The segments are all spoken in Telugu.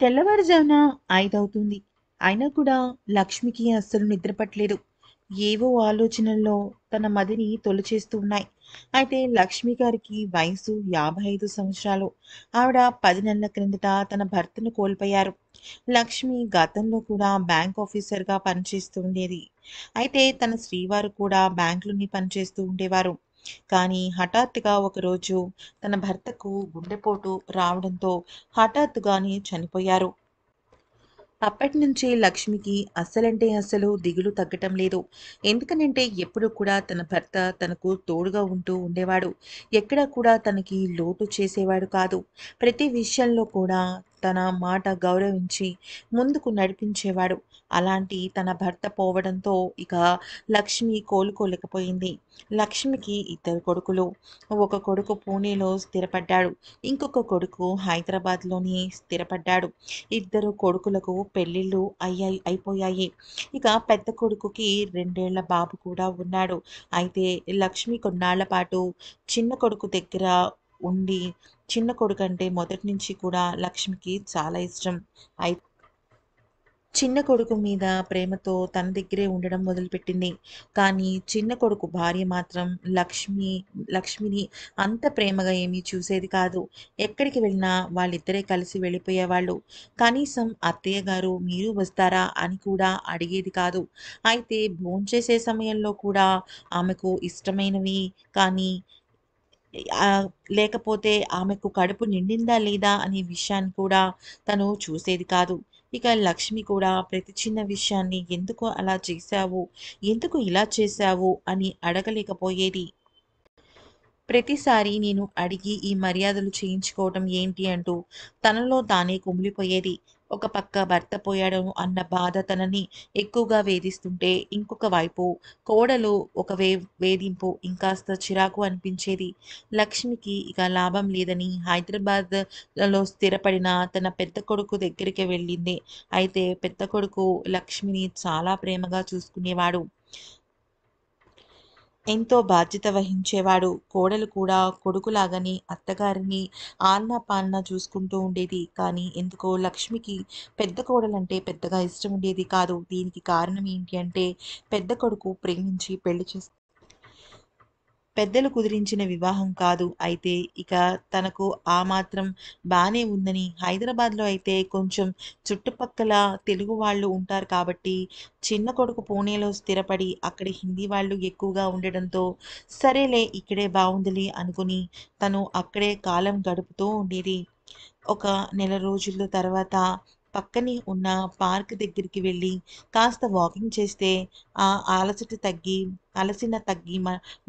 తెల్లవారుజామున ఐదవుతుంది అయినా కూడా లక్ష్మికి అస్సలు నిద్రపట్టలేదు ఏవో ఆలోచనల్లో తన మదిని తొలిచేస్తూ ఉన్నాయి అయితే లక్ష్మి గారికి వయసు యాభై ఐదు సంవత్సరాలు ఆవిడ పది నెలల క్రిందట తన భర్తను కోల్పోయారు లక్ష్మి గతంలో కూడా బ్యాంక్ ఆఫీసర్గా పనిచేస్తూ ఉండేది అయితే తన శ్రీవారు కూడా బ్యాంకులోని పనిచేస్తూ ఉండేవారు కానీ హఠాత్తుగా ఒకరోజు తన భర్తకు గుండెపోటు రావడంతో హఠాత్తుగానే చనిపోయారు అప్పటి నుంచే లక్ష్మికి అస్సలంటే అస్సలు దిగులు తగ్గటం లేదు ఎందుకనంటే ఎప్పుడు కూడా తన భర్త తనకు తోడుగా ఉంటూ ఉండేవాడు ఎక్కడా కూడా తనకి లోటు చేసేవాడు కాదు ప్రతి విషయంలో కూడా తన మాట గౌరవించి ముందుకు నడిపించేవాడు అలాంటి తన భర్త పోవడంతో ఇక లక్ష్మి కోలుకోలేకపోయింది లక్ష్మికి ఇద్దరు కొడుకులు ఒక కొడుకు పూణేలో స్థిరపడ్డాడు ఇంకొక కొడుకు హైదరాబాద్లోని స్థిరపడ్డాడు ఇద్దరు కొడుకులకు పెళ్ళిళ్ళు అయ్యాయి అయిపోయాయి ఇక పెద్ద కొడుకుకి రెండేళ్ల బాబు కూడా ఉన్నాడు అయితే లక్ష్మి కొన్నాళ్ల పాటు చిన్న కొడుకు దగ్గర ఉండి చిన్న కొడుకు అంటే మొదటి నుంచి కూడా లక్ష్మికి చాలా ఇష్టం అయితే చిన్న కొడుకు మీద ప్రేమతో తన దగ్గరే ఉండడం మొదలుపెట్టింది కానీ చిన్న కొడుకు భార్య మాత్రం లక్ష్మి లక్ష్మిని అంత ప్రేమగా ఏమీ చూసేది కాదు ఎక్కడికి వెళ్ళినా వాళ్ళిద్దరే కలిసి వెళ్ళిపోయేవాళ్ళు కనీసం అత్తయ్య గారు మీరు వస్తారా అని కూడా అడిగేది కాదు అయితే భోంచేసే సమయంలో కూడా ఆమెకు ఇష్టమైనవి కానీ లేకపోతే ఆమెకు కడుపు నిండిందా లేదా అనే విషయాన్ని కూడా తను చూసేది కాదు ఇక లక్ష్మి కూడా ప్రతి చిన్న విషయాన్ని ఎందుకు అలా చేశావు ఎందుకు ఇలా చేశావు అని అడగలేకపోయేది ప్రతిసారి నేను అడిగి ఈ మర్యాదలు చేయించుకోవటం ఏంటి అంటూ తనలో తానే కుమిలిపోయేది ఒక పక్క భర్త పోయాడు అన్న బాధ తనని ఎక్కువగా వేధిస్తుంటే ఇంకొక వైపు కోడలు ఒక వే వేధింపు ఇంకాస్త చిరాకు అనిపించేది లక్ష్మికి ఇక లాభం లేదని హైదరాబాద్లో స్థిరపడిన తన పెద్ద కొడుకు దగ్గరికి వెళ్ళింది అయితే పెద్ద కొడుకు లక్ష్మిని చాలా ప్రేమగా చూసుకునేవాడు ఎంతో బాధ్యత వహించేవాడు కోడలు కూడా కొడుకులాగని అత్తగారిని ఆల్నా పాల్నా చూసుకుంటూ ఉండేది కానీ ఎందుకో లక్ష్మికి పెద్ద కోడలంటే పెద్దగా ఇష్టం ఉండేది కాదు దీనికి కారణం ఏంటి అంటే పెద్ద కొడుకు ప్రేమించి పెళ్లి చేసు పెద్దలు కుదిరించిన వివాహం కాదు అయితే ఇక తనకు ఆ మాత్రం బాగానే ఉందని హైదరాబాద్లో అయితే కొంచెం చుట్టుపక్కల తెలుగు వాళ్ళు ఉంటారు కాబట్టి చిన్న కొడుకు పూణేలో స్థిరపడి అక్కడ హిందీ వాళ్ళు ఎక్కువగా ఉండడంతో సరేలే ఇక్కడే బాగుందిలే అనుకుని తను అక్కడే కాలం గడుపుతూ ఉండేది ఒక నెల రోజుల తర్వాత పక్కనే ఉన్న పార్క్ దగ్గరికి వెళ్ళి కాస్త వాకింగ్ చేస్తే ఆ అలసట తగ్గి అలసిన తగ్గి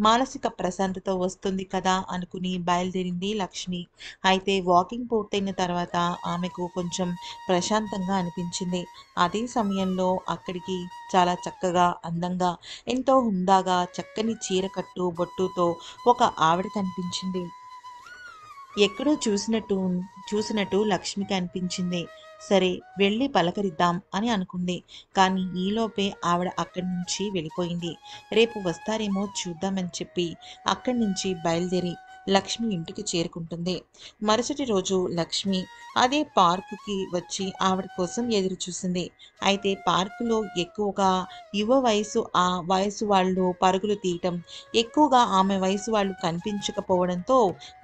మానసిక ప్రశాంతత వస్తుంది కదా అనుకుని బయలుదేరింది లక్ష్మి అయితే వాకింగ్ పూర్తయిన తర్వాత ఆమెకు కొంచెం ప్రశాంతంగా అనిపించింది అదే సమయంలో అక్కడికి చాలా చక్కగా అందంగా ఎంతో హుందాగా చక్కని చీర కట్టు బొట్టుతో ఒక ఆవిడ కనిపించింది ఎక్కడో చూసినట్టు చూసినట్టు లక్ష్మికి అనిపించింది సరే వెళ్ళి పలకరిద్దాం అని అనుకుంది కానీ ఈలోపే ఆవిడ అక్కడి నుంచి వెళ్ళిపోయింది రేపు వస్తారేమో చూద్దామని చెప్పి అక్కడి నుంచి బయలుదేరి లక్ష్మి ఇంటికి చేరుకుంటుంది మరుసటి రోజు లక్ష్మి అదే పార్కుకి వచ్చి ఆవిడ కోసం ఎదురు చూసింది అయితే పార్కులో ఎక్కువగా యువ వయసు ఆ వయసు వాళ్ళు పరుగులు తీయటం ఎక్కువగా ఆమె వయసు వాళ్ళు కనిపించకపోవడంతో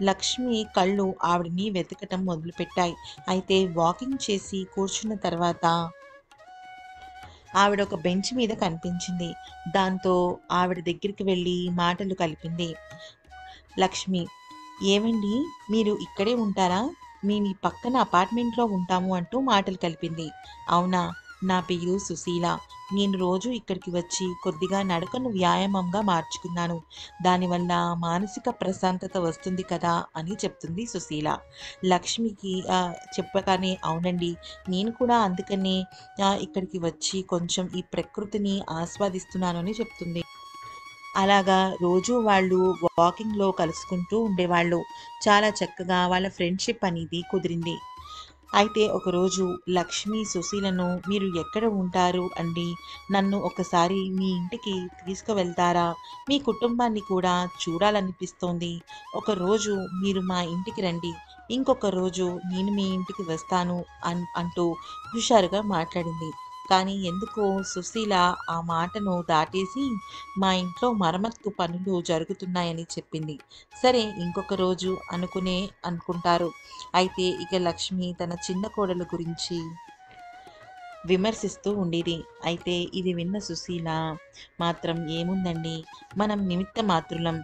లక్ష్మి కళ్ళు ఆవిడని వెతకటం మొదలుపెట్టాయి అయితే వాకింగ్ చేసి కూర్చున్న తర్వాత ఆవిడ ఒక బెంచ్ మీద కనిపించింది దాంతో ఆవిడ దగ్గరికి వెళ్ళి మాటలు కలిపింది లక్ష్మి ఏవండి మీరు ఇక్కడే ఉంటారా మేము ఈ పక్కన అపార్ట్మెంట్లో ఉంటాము అంటూ మాటలు కలిపింది అవునా నా పేరు సుశీల నేను రోజు ఇక్కడికి వచ్చి కొద్దిగా నడకను వ్యాయామంగా మార్చుకున్నాను దానివల్ల మానసిక ప్రశాంతత వస్తుంది కదా అని చెప్తుంది సుశీల లక్ష్మికి చెప్పగానే అవునండి నేను కూడా అందుకనే ఇక్కడికి వచ్చి కొంచెం ఈ ప్రకృతిని ఆస్వాదిస్తున్నాను అని చెప్తుంది అలాగా రోజు వాళ్ళు వాకింగ్లో కలుసుకుంటూ ఉండేవాళ్ళు చాలా చక్కగా వాళ్ళ ఫ్రెండ్షిప్ అనేది కుదిరింది అయితే ఒకరోజు లక్ష్మి సుశీలను మీరు ఎక్కడ ఉంటారు అండి నన్ను ఒకసారి మీ ఇంటికి తీసుకువెళ్తారా మీ కుటుంబాన్ని కూడా చూడాలనిపిస్తోంది ఒకరోజు మీరు మా ఇంటికి రండి ఇంకొక రోజు నేను మీ ఇంటికి వస్తాను అంటూ హుషారుగా మాట్లాడింది కానీ ఎందుకో సుశీల ఆ మాటను దాటేసి మా ఇంట్లో మరమ్మత్తు పనులు జరుగుతున్నాయని చెప్పింది సరే ఇంకొక రోజు అనుకునే అనుకుంటారు అయితే ఇక లక్ష్మి తన చిన్న కోడల గురించి విమర్శిస్తూ ఉండేది అయితే ఇది విన్న సుశీల మాత్రం ఏముందండి మనం నిమిత్త మాతృలం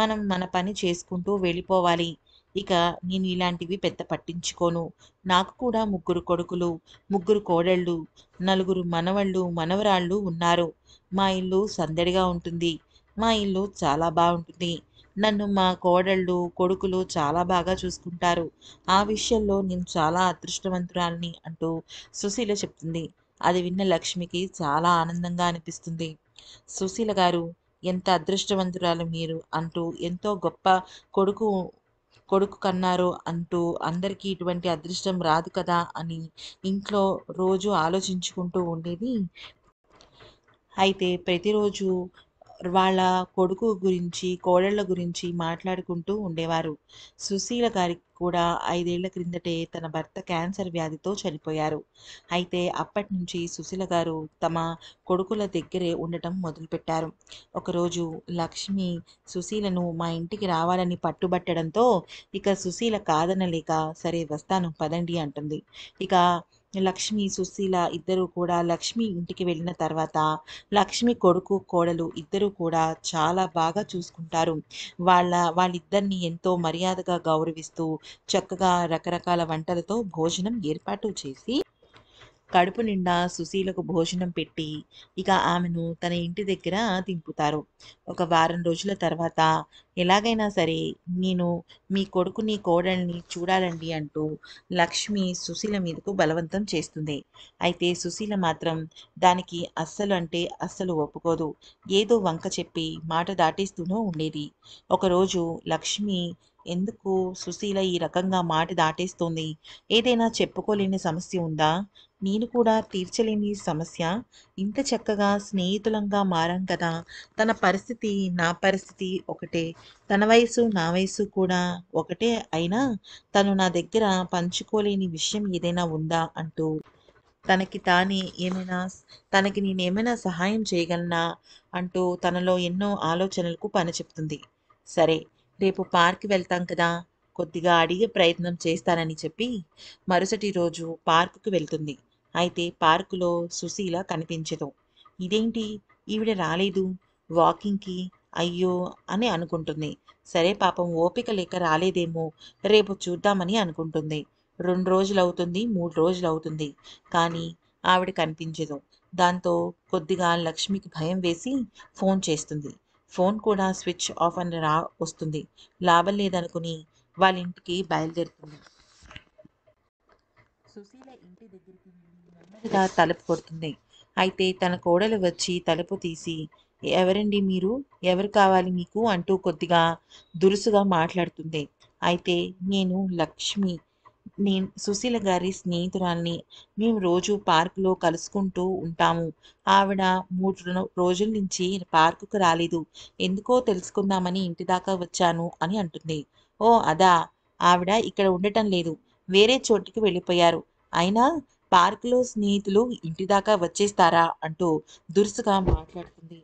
మనం మన పని చేసుకుంటూ వెళ్ళిపోవాలి ఇక నేను ఇలాంటివి పెద్ద పట్టించుకోను నాకు కూడా ముగ్గురు కొడుకులు ముగ్గురు కోడళ్ళు నలుగురు మనవళ్ళు మనవరాళ్ళు ఉన్నారు మా ఇల్లు సందడిగా ఉంటుంది మా ఇల్లు చాలా బాగుంటుంది నన్ను మా కోడళ్ళు కొడుకులు చాలా బాగా చూసుకుంటారు ఆ విషయంలో నేను చాలా అదృష్టవంతురాలని అంటూ సుశీల చెప్తుంది అది విన్న లక్ష్మికి చాలా ఆనందంగా అనిపిస్తుంది సుశీల గారు ఎంత అదృష్టవంతురాలు మీరు అంటూ ఎంతో గొప్ప కొడుకు కొడుకు కన్నారు అంటూ అందరికీ ఇటువంటి అదృష్టం రాదు కదా అని ఇంట్లో రోజు ఆలోచించుకుంటూ ఉండేది అయితే ప్రతిరోజు వాళ్ళ కొడుకు గురించి కోడళ్ళ గురించి మాట్లాడుకుంటూ ఉండేవారు సుశీల గారి కూడా ఐదేళ్ల క్రిందటే తన భర్త క్యాన్సర్ వ్యాధితో చనిపోయారు అయితే అప్పటి నుంచి సుశీల గారు తమ కొడుకుల దగ్గరే ఉండటం మొదలుపెట్టారు ఒకరోజు లక్ష్మి సుశీలను మా ఇంటికి రావాలని పట్టుబట్టడంతో ఇక సుశీల కాదనలేక సరే వస్తాను పదండి అంటుంది ఇక లక్ష్మి సుశీల ఇద్దరు కూడా లక్ష్మి ఇంటికి వెళ్ళిన తర్వాత లక్ష్మి కొడుకు కోడలు ఇద్దరు కూడా చాలా బాగా చూసుకుంటారు వాళ్ళ వాళ్ళిద్దరిని ఎంతో మర్యాదగా గౌరవిస్తూ చక్కగా రకరకాల వంటలతో భోజనం ఏర్పాటు చేసి కడుపు నిండా సుశీలకు భోజనం పెట్టి ఇక ఆమెను తన ఇంటి దగ్గర దింపుతారు ఒక వారం రోజుల తర్వాత ఎలాగైనా సరే నేను మీ కొడుకుని కోడల్ని చూడాలండి అంటూ లక్ష్మి సుశీల మీదకు బలవంతం చేస్తుంది అయితే సుశీల మాత్రం దానికి అస్సలు అంటే అస్సలు ఒప్పుకోదు ఏదో వంక చెప్పి మాట దాటేస్తూనే ఉండేది ఒకరోజు లక్ష్మి ఎందుకు సుశీల ఈ రకంగా మాట దాటేస్తోంది ఏదైనా చెప్పుకోలేని సమస్య ఉందా నేను కూడా తీర్చలేని సమస్య ఇంత చక్కగా స్నేహితులంగా మారాం కదా తన పరిస్థితి నా పరిస్థితి ఒకటే తన వయసు నా వయసు కూడా ఒకటే అయినా తను నా దగ్గర పంచుకోలేని విషయం ఏదైనా ఉందా అంటూ తనకి తానే ఏమైనా తనకి నేనేమైనా సహాయం చేయగలనా అంటూ తనలో ఎన్నో ఆలోచనలకు పని చెప్తుంది సరే రేపు పార్క్ వెళ్తాం కదా కొద్దిగా అడిగే ప్రయత్నం చేస్తానని చెప్పి మరుసటి రోజు పార్కుకు వెళ్తుంది అయితే పార్కులో సుశీల కనిపించదు ఇదేంటి ఈవిడ రాలేదు వాకింగ్కి అయ్యో అని అనుకుంటుంది సరే పాపం ఓపిక లేక రాలేదేమో రేపు చూద్దామని అనుకుంటుంది రెండు రోజులు అవుతుంది మూడు రోజులు అవుతుంది కానీ ఆవిడ కనిపించదు దాంతో కొద్దిగా లక్ష్మికి భయం వేసి ఫోన్ చేస్తుంది ఫోన్ కూడా స్విచ్ ఆఫ్ అని రా వస్తుంది లాభం లేదనుకుని వాళ్ళ ఇంటికి బయలుదేరుతుంది సుశీల ఇంటి దగ్గరికి నెమ్మదిగా తలుపు కొడుతుంది అయితే తన కోడలు వచ్చి తలుపు తీసి ఎవరండి మీరు ఎవరు కావాలి మీకు అంటూ కొద్దిగా దురుసుగా మాట్లాడుతుంది అయితే నేను లక్ష్మి నేను సుశీల గారి స్నేహితురాల్ని మేము రోజు పార్కులో కలుసుకుంటూ ఉంటాము ఆవిడ మూడు రోజుల నుంచి పార్కుకు రాలేదు ఎందుకో తెలుసుకుందామని ఇంటి దాకా వచ్చాను అని అంటుంది ఓ అదా ఆవిడ ఇక్కడ ఉండటం లేదు వేరే చోటికి వెళ్ళిపోయారు అయినా పార్కులో స్నేహితులు ఇంటి దాకా వచ్చేస్తారా అంటూ దురుసుగా మాట్లాడుతుంది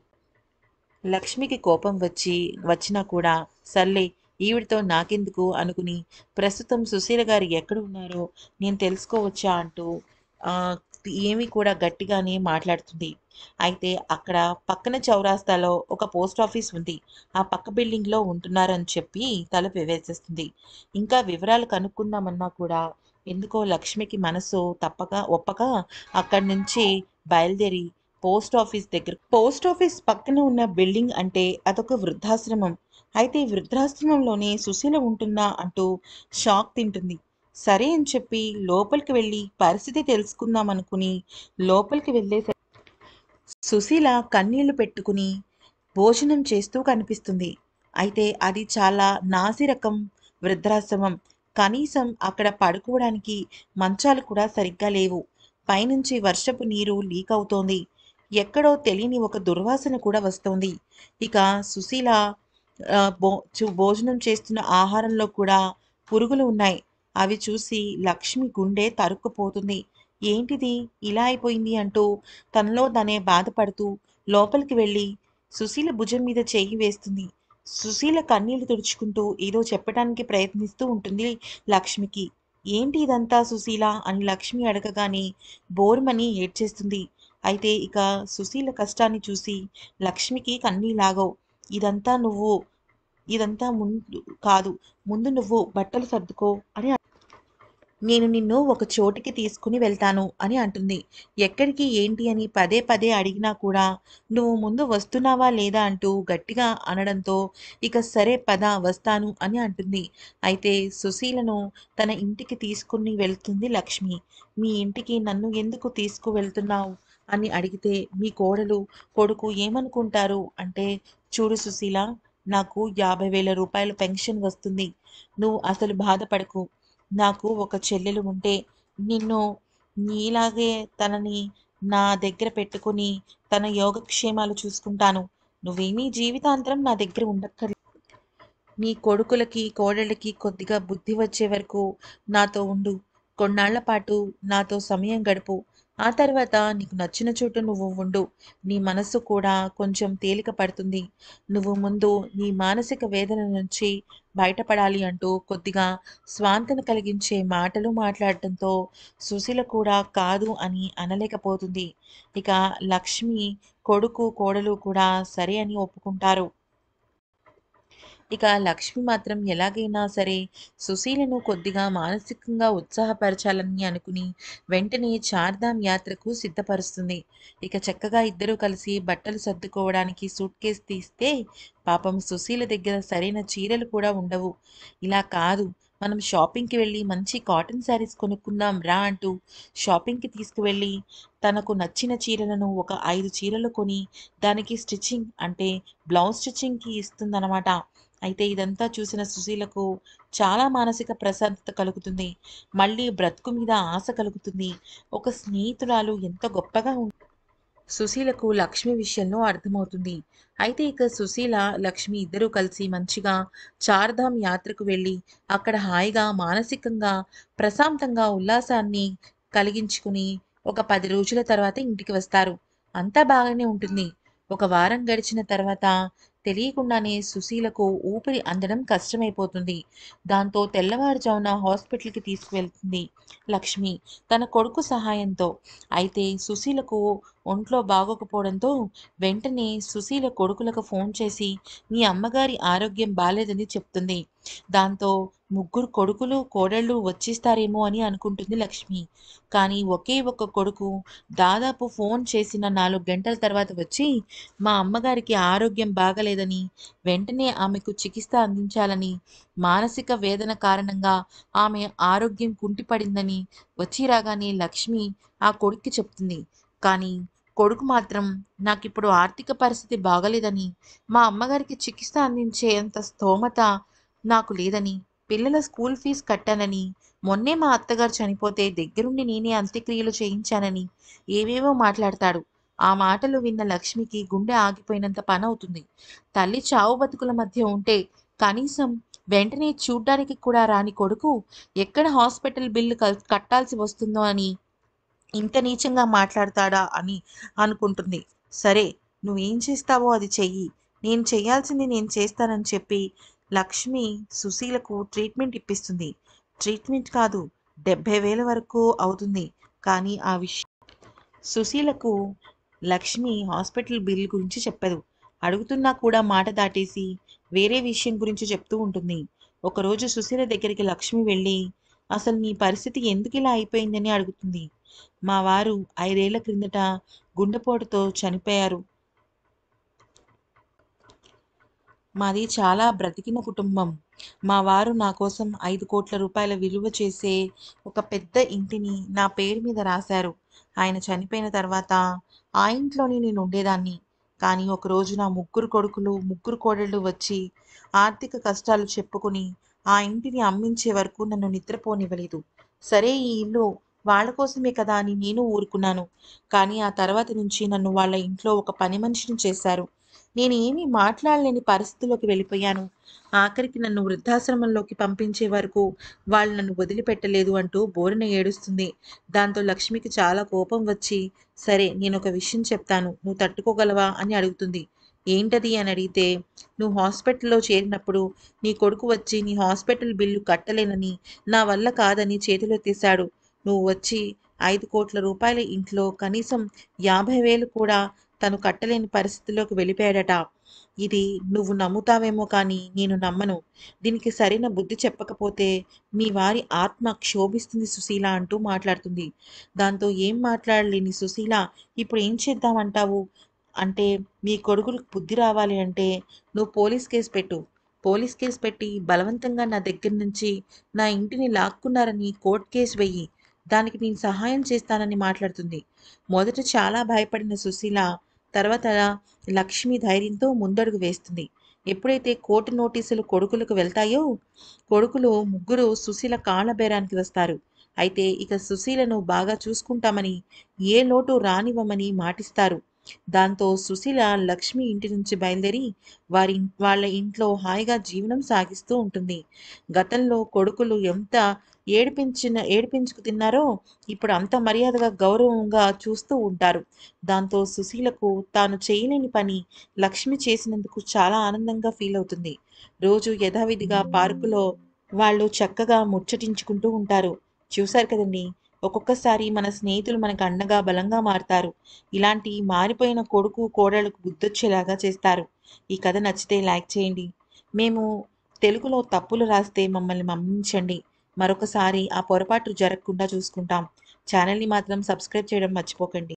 లక్ష్మికి కోపం వచ్చి వచ్చినా కూడా సర్లే ఈవిడితో నాకెందుకు అనుకుని ప్రస్తుతం సుశీల గారు ఎక్కడ ఉన్నారో నేను తెలుసుకోవచ్చా అంటూ ఏమీ కూడా గట్టిగానే మాట్లాడుతుంది అయితే అక్కడ పక్కన చౌరాస్తాలో ఒక పోస్ట్ ఆఫీస్ ఉంది ఆ పక్క బిల్డింగ్లో ఉంటున్నారని చెప్పి తల వేసేస్తుంది ఇంకా వివరాలు కనుక్కుందామన్నా కూడా ఎందుకో లక్ష్మికి మనసు తప్పక ఒప్పక అక్కడి నుంచి బయలుదేరి పోస్ట్ ఆఫీస్ దగ్గర పోస్ట్ ఆఫీస్ పక్కన ఉన్న బిల్డింగ్ అంటే అదొక వృద్ధాశ్రమం అయితే వృద్ధాశ్రమంలోనే సుశీల ఉంటుందా అంటూ షాక్ తింటుంది సరే అని చెప్పి లోపలికి వెళ్ళి పరిస్థితి తెలుసుకుందాం అనుకుని లోపలికి వెళ్ళే సుశీల కన్నీళ్లు పెట్టుకుని భోజనం చేస్తూ కనిపిస్తుంది అయితే అది చాలా నాసిరకం వృద్ధాశ్రమం కనీసం అక్కడ పడుకోవడానికి మంచాలు కూడా సరిగ్గా లేవు పైనుంచి వర్షపు నీరు లీక్ అవుతోంది ఎక్కడో తెలియని ఒక దుర్వాసన కూడా వస్తోంది ఇక సుశీల భోజనం చేస్తున్న ఆహారంలో కూడా పురుగులు ఉన్నాయి అవి చూసి లక్ష్మి గుండె తరుక్కుపోతుంది ఏంటిది ఇలా అయిపోయింది అంటూ తనలో తనే బాధపడుతూ లోపలికి వెళ్ళి సుశీల భుజం మీద చేయి వేస్తుంది సుశీల కన్నీళ్లు తుడుచుకుంటూ ఏదో చెప్పడానికి ప్రయత్నిస్తూ ఉంటుంది లక్ష్మికి ఏంటి ఇదంతా సుశీల అని లక్ష్మి అడగగానే బోర్మని ఏడ్చేస్తుంది అయితే ఇక సుశీల కష్టాన్ని చూసి లక్ష్మికి కన్నీలాగవు ఇదంతా నువ్వు ఇదంతా ముందు కాదు ముందు నువ్వు బట్టలు సర్దుకో అని నేను నిన్ను ఒక చోటికి తీసుకుని వెళ్తాను అని అంటుంది ఎక్కడికి ఏంటి అని పదే పదే అడిగినా కూడా నువ్వు ముందు వస్తున్నావా లేదా అంటూ గట్టిగా అనడంతో ఇక సరే పద వస్తాను అని అంటుంది అయితే సుశీలను తన ఇంటికి తీసుకుని వెళ్తుంది లక్ష్మి మీ ఇంటికి నన్ను ఎందుకు తీసుకువెళ్తున్నావు అని అడిగితే మీ కోడలు కొడుకు ఏమనుకుంటారు అంటే చూడు సుశీల నాకు యాభై వేల రూపాయల పెన్షన్ వస్తుంది నువ్వు అసలు బాధపడకు నాకు ఒక చెల్లెలు ఉంటే నిన్ను నీలాగే తనని నా దగ్గర పెట్టుకుని తన యోగక్షేమాలు చూసుకుంటాను నువ్వేమీ జీవితాంతరం నా దగ్గర ఉండక్కర్లేదు నీ కొడుకులకి కోడళ్ళకి కొద్దిగా బుద్ధి వచ్చే వరకు నాతో ఉండు కొన్నాళ్ల పాటు నాతో సమయం గడుపు ఆ తర్వాత నీకు నచ్చిన చోట నువ్వు ఉండు నీ మనసు కూడా కొంచెం తేలిక పడుతుంది నువ్వు ముందు నీ మానసిక వేదన నుంచి బయటపడాలి అంటూ కొద్దిగా స్వాంతను కలిగించే మాటలు మాట్లాడటంతో సుశీల కూడా కాదు అని అనలేకపోతుంది ఇక లక్ష్మి కొడుకు కోడలు కూడా సరే అని ఒప్పుకుంటారు ఇక లక్ష్మి మాత్రం ఎలాగైనా సరే సుశీలను కొద్దిగా మానసికంగా ఉత్సాహపరచాలని అనుకుని వెంటనే చార్ధామ్ యాత్రకు సిద్ధపరుస్తుంది ఇక చక్కగా ఇద్దరూ కలిసి బట్టలు సర్దుకోవడానికి సూట్ కేసు తీస్తే పాపం సుశీల దగ్గర సరైన చీరలు కూడా ఉండవు ఇలా కాదు మనం షాపింగ్కి వెళ్ళి మంచి కాటన్ శారీస్ కొనుక్కుందాం రా అంటూ షాపింగ్కి తీసుకువెళ్ళి తనకు నచ్చిన చీరలను ఒక ఐదు చీరలు కొని దానికి స్టిచ్చింగ్ అంటే బ్లౌజ్ స్టిచ్చింగ్కి ఇస్తుందన్నమాట అయితే ఇదంతా చూసిన సుశీలకు చాలా మానసిక ప్రశాంతత కలుగుతుంది మళ్ళీ బ్రతుకు మీద ఆశ కలుగుతుంది ఒక స్నేహితురాలు ఎంత గొప్పగా ఉంది సుశీలకు లక్ష్మి విషయంలో అర్థమవుతుంది అయితే ఇక సుశీల లక్ష్మి ఇద్దరూ కలిసి మంచిగా చార్ధామ్ యాత్రకు వెళ్ళి అక్కడ హాయిగా మానసికంగా ప్రశాంతంగా ఉల్లాసాన్ని కలిగించుకుని ఒక పది రోజుల తర్వాత ఇంటికి వస్తారు అంతా బాగానే ఉంటుంది ఒక వారం గడిచిన తర్వాత తెలియకుండానే సుశీలకు ఊపిరి అందడం కష్టమైపోతుంది దాంతో తెల్లవారుజామున హాస్పిటల్కి తీసుకువెళ్తుంది లక్ష్మి తన కొడుకు సహాయంతో అయితే సుశీలకు ఒంట్లో బాగోకపోవడంతో వెంటనే సుశీల కొడుకులకు ఫోన్ చేసి మీ అమ్మగారి ఆరోగ్యం బాలేదని చెప్తుంది దాంతో ముగ్గురు కొడుకులు కోడళ్ళు వచ్చిస్తారేమో అని అనుకుంటుంది లక్ష్మి కానీ ఒకే ఒక్క కొడుకు దాదాపు ఫోన్ చేసిన నాలుగు గంటల తర్వాత వచ్చి మా అమ్మగారికి ఆరోగ్యం బాగలేదు బాగలేదని వెంటనే ఆమెకు చికిత్స అందించాలని మానసిక వేదన కారణంగా ఆమె ఆరోగ్యం కుంటిపడిందని వచ్చి రాగానే లక్ష్మి ఆ కొడుక్కి చెప్తుంది కానీ కొడుకు మాత్రం నాకు ఇప్పుడు ఆర్థిక పరిస్థితి బాగలేదని మా అమ్మగారికి చికిత్స అందించేంత స్తోమత నాకు లేదని పిల్లల స్కూల్ ఫీజు కట్టానని మొన్నే మా అత్తగారు చనిపోతే దగ్గరుండి నేనే అంత్యక్రియలు చేయించానని ఏవేవో మాట్లాడతాడు ఆ మాటలు విన్న లక్ష్మికి గుండె ఆగిపోయినంత పనవుతుంది తల్లి చావు బతుకుల మధ్య ఉంటే కనీసం వెంటనే చూడ్డానికి కూడా రాని కొడుకు ఎక్కడ హాస్పిటల్ బిల్లు కట్టాల్సి వస్తుందో అని ఇంత నీచంగా మాట్లాడతాడా అని అనుకుంటుంది సరే నువ్వేం చేస్తావో అది చెయ్యి నేను చేయాల్సింది నేను చేస్తానని చెప్పి లక్ష్మి సుశీలకు ట్రీట్మెంట్ ఇప్పిస్తుంది ట్రీట్మెంట్ కాదు డెబ్బై వేల వరకు అవుతుంది కానీ ఆ విషయం సుశీలకు లక్ష్మి హాస్పిటల్ బిల్ గురించి చెప్పదు అడుగుతున్నా కూడా మాట దాటేసి వేరే విషయం గురించి చెప్తూ ఉంటుంది ఒకరోజు సుశీల దగ్గరికి లక్ష్మి వెళ్ళి అసలు నీ పరిస్థితి ఎందుకు ఇలా అయిపోయిందని అడుగుతుంది మా వారు ఐదేళ్ల క్రిందట గుండెపోటుతో చనిపోయారు మాది చాలా బ్రతికిన కుటుంబం మా వారు నా కోసం ఐదు కోట్ల రూపాయల విలువ చేసే ఒక పెద్ద ఇంటిని నా పేరు మీద రాశారు ఆయన చనిపోయిన తర్వాత ఆ ఇంట్లోనే నేను ఉండేదాన్ని కానీ ఒకరోజు నా ముగ్గురు కొడుకులు ముగ్గురు కోడళ్ళు వచ్చి ఆర్థిక కష్టాలు చెప్పుకుని ఆ ఇంటిని అమ్మించే వరకు నన్ను నిద్రపోనివ్వలేదు సరే ఈ ఇల్లు వాళ్ళ కోసమే కదా అని నేను ఊరుకున్నాను కానీ ఆ తర్వాత నుంచి నన్ను వాళ్ళ ఇంట్లో ఒక పని మనిషిని చేశారు నేనేమీ మాట్లాడలేని పరిస్థితుల్లోకి వెళ్ళిపోయాను ఆఖరికి నన్ను వృద్ధాశ్రమంలోకి పంపించే వరకు వాళ్ళు నన్ను వదిలిపెట్టలేదు అంటూ బోరిన ఏడుస్తుంది దాంతో లక్ష్మికి చాలా కోపం వచ్చి సరే నేను ఒక విషయం చెప్తాను నువ్వు తట్టుకోగలవా అని అడుగుతుంది ఏంటది అని అడిగితే నువ్వు హాస్పిటల్లో చేరినప్పుడు నీ కొడుకు వచ్చి నీ హాస్పిటల్ బిల్లు కట్టలేనని నా వల్ల కాదని చేతిలో తీశాడు నువ్వు వచ్చి ఐదు కోట్ల రూపాయల ఇంట్లో కనీసం యాభై వేలు కూడా తను కట్టలేని పరిస్థితిలోకి వెళ్ళిపోయాడట ఇది నువ్వు నమ్ముతావేమో కానీ నేను నమ్మను దీనికి సరైన బుద్ధి చెప్పకపోతే మీ వారి ఆత్మ క్షోభిస్తుంది సుశీల అంటూ మాట్లాడుతుంది దాంతో ఏం మాట్లాడలేని సుశీల ఇప్పుడు ఏం చేద్దామంటావు అంటే మీ కొడుకులకు బుద్ధి రావాలి అంటే నువ్వు పోలీస్ కేసు పెట్టు పోలీస్ కేసు పెట్టి బలవంతంగా నా దగ్గర నుంచి నా ఇంటిని లాక్కున్నారని కోర్టు కేసు వెయ్యి దానికి నేను సహాయం చేస్తానని మాట్లాడుతుంది మొదట చాలా భయపడిన సుశీల తర్వాత లక్ష్మి ధైర్యంతో ముందడుగు వేస్తుంది ఎప్పుడైతే కోర్టు నోటీసులు కొడుకులకు వెళ్తాయో కొడుకులు ముగ్గురు సుశీల కాళ్ళబేరానికి వస్తారు అయితే ఇక సుశీలను బాగా చూసుకుంటామని ఏ లోటు రానివ్వమని మాటిస్తారు దాంతో సుశీల లక్ష్మి ఇంటి నుంచి బయలుదేరి వారి వాళ్ళ ఇంట్లో హాయిగా జీవనం సాగిస్తూ ఉంటుంది గతంలో కొడుకులు ఎంత ఏడిపించిన ఏడిపించుకు తిన్నారో ఇప్పుడు అంత మర్యాదగా గౌరవంగా చూస్తూ ఉంటారు దాంతో సుశీలకు తాను చేయలేని పని లక్ష్మి చేసినందుకు చాలా ఆనందంగా ఫీల్ అవుతుంది రోజు యథావిధిగా పార్కులో వాళ్ళు చక్కగా ముచ్చటించుకుంటూ ఉంటారు చూశారు కదండి ఒక్కొక్కసారి మన స్నేహితులు మనకు అండగా బలంగా మారుతారు ఇలాంటి మారిపోయిన కొడుకు కోడళ్లకు గుర్తొచ్చేలాగా చేస్తారు ఈ కథ నచ్చితే లైక్ చేయండి మేము తెలుగులో తప్పులు రాస్తే మమ్మల్ని మమ్మించండి మరొకసారి ఆ పొరపాటు జరగకుండా చూసుకుంటాం ఛానల్ని మాత్రం సబ్స్క్రైబ్ చేయడం మర్చిపోకండి